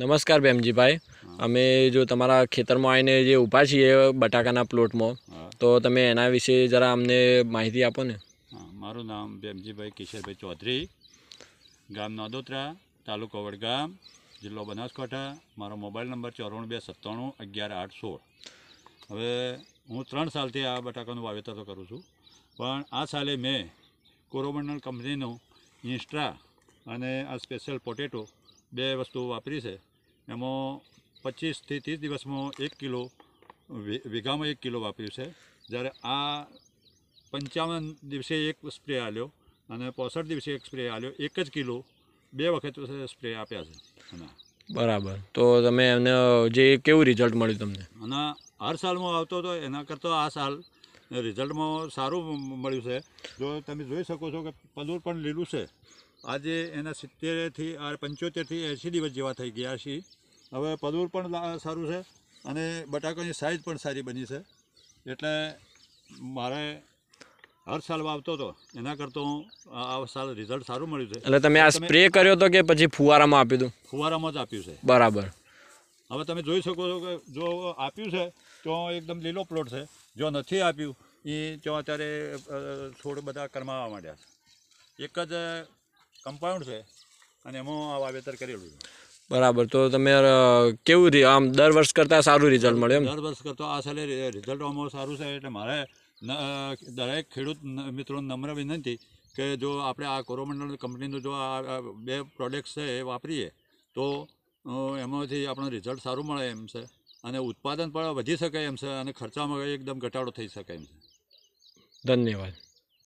નમસ્કાર બેમજીભાઈ અમે જો તમારા ખેતરમાં આવીને જે ઊભા છીએ બટાકાના પ્લોટમાં તો તમે એના વિશે જરા અમને માહિતી આપો ને મારું નામ બેમજીભાઈ કિશોરભાઈ ચૌધરી ગામ નાદોત્રા તાલુકો વડગામ જિલ્લો બનાસકાંઠા મારો મોબાઈલ નંબર ચોરાણું બે સત્તાણું અગિયાર આઠ સોળ હવે હું ત્રણ સાલથી આ બટાકાનું વાવેતર તો કરું છું પણ આ સાલે મેં કોરોમંડલ કંપનીનું ઇન્સ્ટ્રા અને આ સ્પેશિયલ પોટેટો બે વસ્તુ વાપરી છે એમાં પચીસથી ત્રીસ દિવસમાં એક કિલો વીઘામાં એક કિલો વાપર્યું છે જ્યારે આ પંચાવન દિવસે એક સ્પ્રે આવ્યો અને પોસઠ દિવસે એક સ્પ્રે આવ્યો એક જ કિલો બે વખત સ્પ્રે આપ્યા છે એના બરાબર તો તમે એમને જે કેવું રિઝલ્ટ મળ્યું તમને અને હર સાલમાં આવતો હતો એના કરતાં આ સાલ રિઝલ્ટમાં સારું મળ્યું છે જો તમે જોઈ શકો છો કે પંદૂર પણ લીલું છે આજે એના સિત્તેરથી આ પંચોતેરથી એંસી દિવસ જેવા થઈ ગયા છે હવે પદુર પણ સારું છે અને બટાકાની સાઇઝ પણ સારી બની છે એટલે મારે હર સાલ વાવતો હતો એના કરતો હું આ સાલ રિઝલ્ટ સારું મળ્યું છે એટલે તમે આ સ્પ્રે કર્યો હતો કે પછી ફુવારામાં આપ્યું હતું ફુવારામાં જ આપ્યું છે બરાબર હવે તમે જોઈ શકો છો કે જો આપ્યું છે તો એકદમ લીલો પ્લોટ છે જો નથી આપ્યું એ જો અત્યારે છોડ બધા કરમાવા માંડ્યા છે એક જ કમ્પાઉન્ડ છે અને એમાં આ વાવેતર કરેલું છે બરાબર તો તમે કેવું આમ દર વર્ષ કરતાં સારું રિઝલ્ટ મળ્યું દર વર્ષ કરતા આ સાલે રિઝલ્ટ અમારું સારું છે એટલે મારે દરેક ખેડૂત મિત્રો નમ્ર વિનંતી કે જો આપણે આ કોરોમંડળ કંપનીનું જો આ બે પ્રોડક્ટ્સ છે એ વાપરીએ તો એમાંથી આપણો રિઝલ્ટ સારું મળે એમ છે અને ઉત્પાદન પણ વધી શકે એમ છે અને ખર્ચામાં એકદમ ઘટાડો થઈ શકે એમ છે ધન્યવાદ